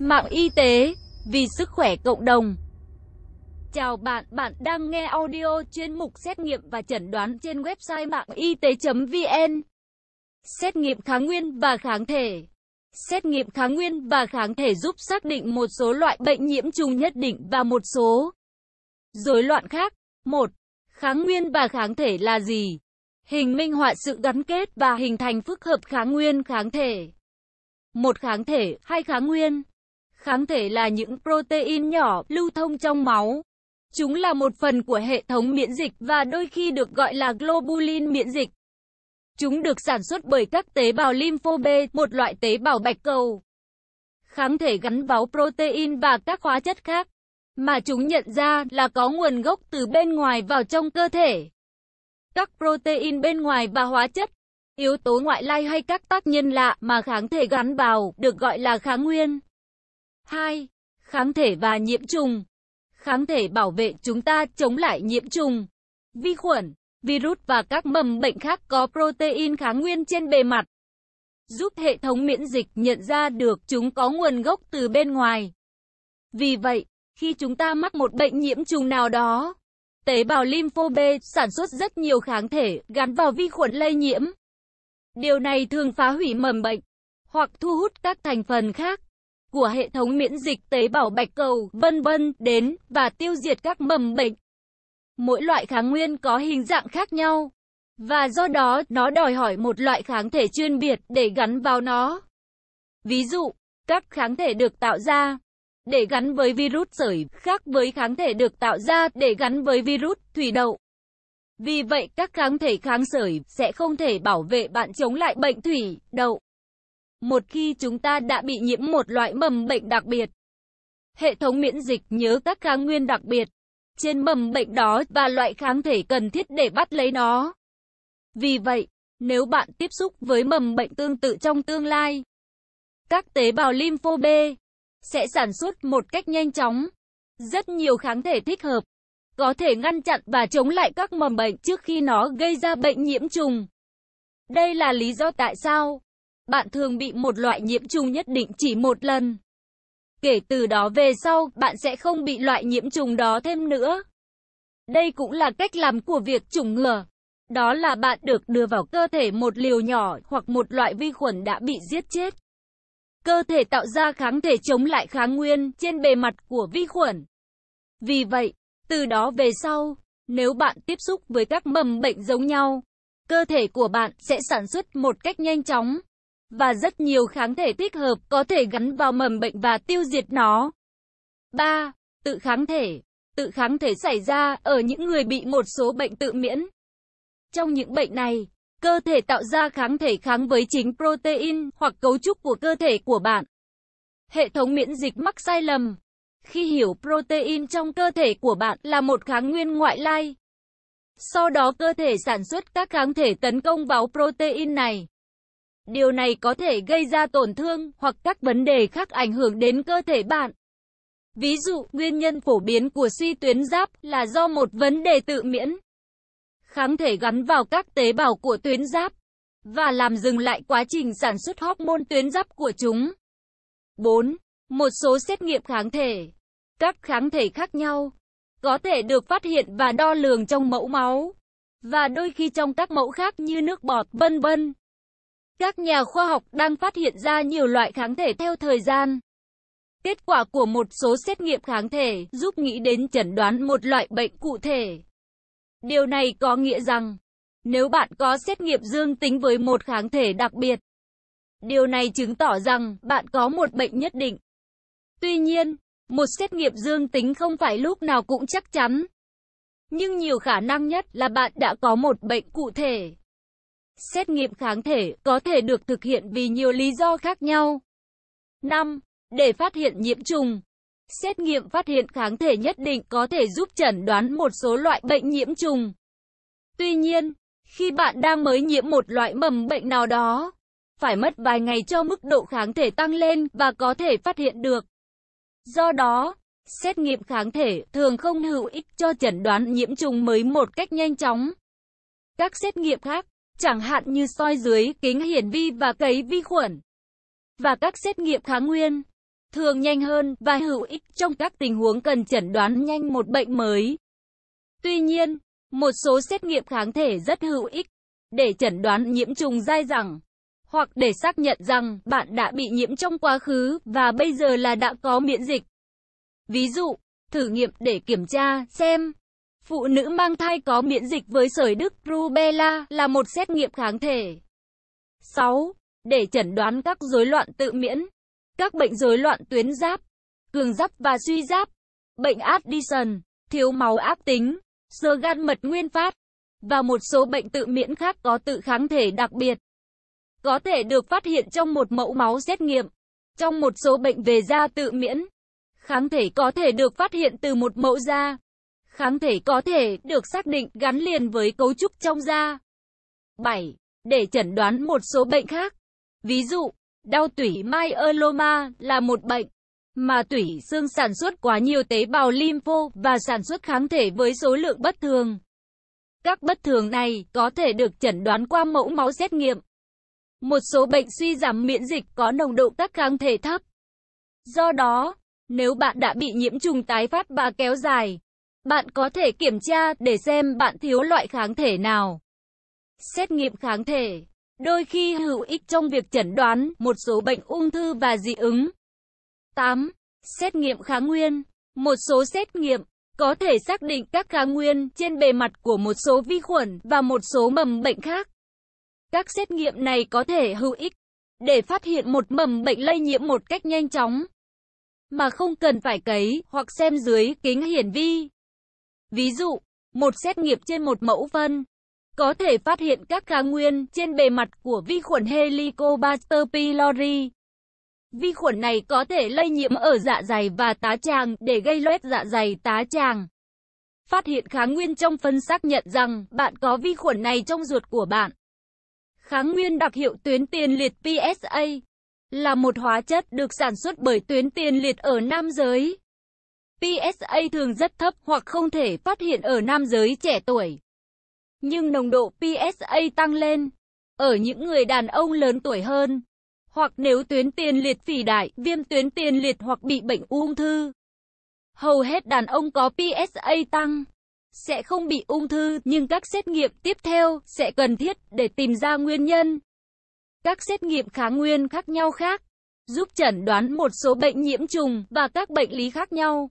mạng y tế, vì sức khỏe cộng đồng. Chào bạn, bạn đang nghe audio chuyên mục xét nghiệm và chẩn đoán trên website mạng y tế.vn. Xét nghiệm kháng nguyên và kháng thể. Xét nghiệm kháng nguyên và kháng thể giúp xác định một số loại bệnh nhiễm trùng nhất định và một số rối loạn khác. 1. Kháng nguyên và kháng thể là gì? Hình minh họa sự gắn kết và hình thành phức hợp kháng nguyên kháng thể. Một kháng thể, hai kháng nguyên. Kháng thể là những protein nhỏ lưu thông trong máu. Chúng là một phần của hệ thống miễn dịch và đôi khi được gọi là globulin miễn dịch. Chúng được sản xuất bởi các tế bào lympho B, một loại tế bào bạch cầu. Kháng thể gắn vào protein và các hóa chất khác mà chúng nhận ra là có nguồn gốc từ bên ngoài vào trong cơ thể. Các protein bên ngoài và hóa chất, yếu tố ngoại lai hay các tác nhân lạ mà kháng thể gắn vào được gọi là kháng nguyên. 2. Kháng thể và nhiễm trùng. Kháng thể bảo vệ chúng ta chống lại nhiễm trùng, vi khuẩn, virus và các mầm bệnh khác có protein kháng nguyên trên bề mặt, giúp hệ thống miễn dịch nhận ra được chúng có nguồn gốc từ bên ngoài. Vì vậy, khi chúng ta mắc một bệnh nhiễm trùng nào đó, tế bào lympho B sản xuất rất nhiều kháng thể gắn vào vi khuẩn lây nhiễm. Điều này thường phá hủy mầm bệnh hoặc thu hút các thành phần khác của hệ thống miễn dịch tế bào bạch cầu, vân vân đến và tiêu diệt các mầm bệnh. Mỗi loại kháng nguyên có hình dạng khác nhau và do đó nó đòi hỏi một loại kháng thể chuyên biệt để gắn vào nó. Ví dụ, các kháng thể được tạo ra để gắn với virus sởi khác với kháng thể được tạo ra để gắn với virus thủy đậu. Vì vậy các kháng thể kháng sởi sẽ không thể bảo vệ bạn chống lại bệnh thủy đậu. Một khi chúng ta đã bị nhiễm một loại mầm bệnh đặc biệt, hệ thống miễn dịch nhớ các kháng nguyên đặc biệt trên mầm bệnh đó và loại kháng thể cần thiết để bắt lấy nó. Vì vậy, nếu bạn tiếp xúc với mầm bệnh tương tự trong tương lai, các tế bào lympho B sẽ sản xuất một cách nhanh chóng rất nhiều kháng thể thích hợp, có thể ngăn chặn và chống lại các mầm bệnh trước khi nó gây ra bệnh nhiễm trùng. Đây là lý do tại sao bạn thường bị một loại nhiễm trùng nhất định chỉ một lần. Kể từ đó về sau, bạn sẽ không bị loại nhiễm trùng đó thêm nữa. Đây cũng là cách làm của việc trùng ngừa. Đó là bạn được đưa vào cơ thể một liều nhỏ hoặc một loại vi khuẩn đã bị giết chết. Cơ thể tạo ra kháng thể chống lại kháng nguyên trên bề mặt của vi khuẩn. Vì vậy, từ đó về sau, nếu bạn tiếp xúc với các mầm bệnh giống nhau, cơ thể của bạn sẽ sản xuất một cách nhanh chóng và rất nhiều kháng thể tích hợp có thể gắn vào mầm bệnh và tiêu diệt nó. 3. Tự kháng thể Tự kháng thể xảy ra ở những người bị một số bệnh tự miễn. Trong những bệnh này, cơ thể tạo ra kháng thể kháng với chính protein hoặc cấu trúc của cơ thể của bạn. Hệ thống miễn dịch mắc sai lầm khi hiểu protein trong cơ thể của bạn là một kháng nguyên ngoại lai. Sau đó cơ thể sản xuất các kháng thể tấn công vào protein này. Điều này có thể gây ra tổn thương hoặc các vấn đề khác ảnh hưởng đến cơ thể bạn. Ví dụ, nguyên nhân phổ biến của suy tuyến giáp là do một vấn đề tự miễn. Kháng thể gắn vào các tế bào của tuyến giáp và làm dừng lại quá trình sản xuất hormone tuyến giáp của chúng. 4. Một số xét nghiệm kháng thể. Các kháng thể khác nhau có thể được phát hiện và đo lường trong mẫu máu và đôi khi trong các mẫu khác như nước bọt, vân vân. Các nhà khoa học đang phát hiện ra nhiều loại kháng thể theo thời gian. Kết quả của một số xét nghiệm kháng thể giúp nghĩ đến chẩn đoán một loại bệnh cụ thể. Điều này có nghĩa rằng, nếu bạn có xét nghiệm dương tính với một kháng thể đặc biệt, điều này chứng tỏ rằng bạn có một bệnh nhất định. Tuy nhiên, một xét nghiệm dương tính không phải lúc nào cũng chắc chắn. Nhưng nhiều khả năng nhất là bạn đã có một bệnh cụ thể. Xét nghiệm kháng thể có thể được thực hiện vì nhiều lý do khác nhau. 5. Để phát hiện nhiễm trùng. Xét nghiệm phát hiện kháng thể nhất định có thể giúp chẩn đoán một số loại bệnh nhiễm trùng. Tuy nhiên, khi bạn đang mới nhiễm một loại mầm bệnh nào đó, phải mất vài ngày cho mức độ kháng thể tăng lên và có thể phát hiện được. Do đó, xét nghiệm kháng thể thường không hữu ích cho chẩn đoán nhiễm trùng mới một cách nhanh chóng. Các xét nghiệm khác chẳng hạn như soi dưới, kính hiển vi và cấy vi khuẩn, và các xét nghiệm kháng nguyên, thường nhanh hơn và hữu ích trong các tình huống cần chẩn đoán nhanh một bệnh mới. Tuy nhiên, một số xét nghiệm kháng thể rất hữu ích để chẩn đoán nhiễm trùng dai dẳng hoặc để xác nhận rằng bạn đã bị nhiễm trong quá khứ và bây giờ là đã có miễn dịch. Ví dụ, thử nghiệm để kiểm tra xem Phụ nữ mang thai có miễn dịch với sởi Đức rubella là một xét nghiệm kháng thể. 6. Để chẩn đoán các rối loạn tự miễn, các bệnh rối loạn tuyến giáp, cường giáp và suy giáp, bệnh Addison, thiếu máu ác tính, sơ gan mật nguyên phát và một số bệnh tự miễn khác có tự kháng thể đặc biệt. Có thể được phát hiện trong một mẫu máu xét nghiệm. Trong một số bệnh về da tự miễn, kháng thể có thể được phát hiện từ một mẫu da kháng thể có thể được xác định gắn liền với cấu trúc trong da. 7. Để chẩn đoán một số bệnh khác. Ví dụ, đau tủy myeloma là một bệnh mà tủy xương sản xuất quá nhiều tế bào lympho và sản xuất kháng thể với số lượng bất thường. Các bất thường này có thể được chẩn đoán qua mẫu máu xét nghiệm. Một số bệnh suy giảm miễn dịch có nồng độ các kháng thể thấp. Do đó, nếu bạn đã bị nhiễm trùng tái phát và kéo dài, bạn có thể kiểm tra để xem bạn thiếu loại kháng thể nào. Xét nghiệm kháng thể đôi khi hữu ích trong việc chẩn đoán một số bệnh ung thư và dị ứng. 8. Xét nghiệm kháng nguyên Một số xét nghiệm có thể xác định các kháng nguyên trên bề mặt của một số vi khuẩn và một số mầm bệnh khác. Các xét nghiệm này có thể hữu ích để phát hiện một mầm bệnh lây nhiễm một cách nhanh chóng mà không cần phải cấy hoặc xem dưới kính hiển vi. Ví dụ, một xét nghiệm trên một mẫu phân có thể phát hiện các kháng nguyên trên bề mặt của vi khuẩn Helicobacter pylori. Vi khuẩn này có thể lây nhiễm ở dạ dày và tá tràng để gây loét dạ dày tá tràng. Phát hiện kháng nguyên trong phân xác nhận rằng bạn có vi khuẩn này trong ruột của bạn. Kháng nguyên đặc hiệu tuyến tiền liệt PSA là một hóa chất được sản xuất bởi tuyến tiền liệt ở nam giới. PSA thường rất thấp hoặc không thể phát hiện ở nam giới trẻ tuổi. Nhưng nồng độ PSA tăng lên ở những người đàn ông lớn tuổi hơn, hoặc nếu tuyến tiền liệt phì đại, viêm tuyến tiền liệt hoặc bị bệnh ung thư. Hầu hết đàn ông có PSA tăng sẽ không bị ung thư, nhưng các xét nghiệm tiếp theo sẽ cần thiết để tìm ra nguyên nhân. Các xét nghiệm kháng nguyên khác nhau khác giúp chẩn đoán một số bệnh nhiễm trùng và các bệnh lý khác nhau.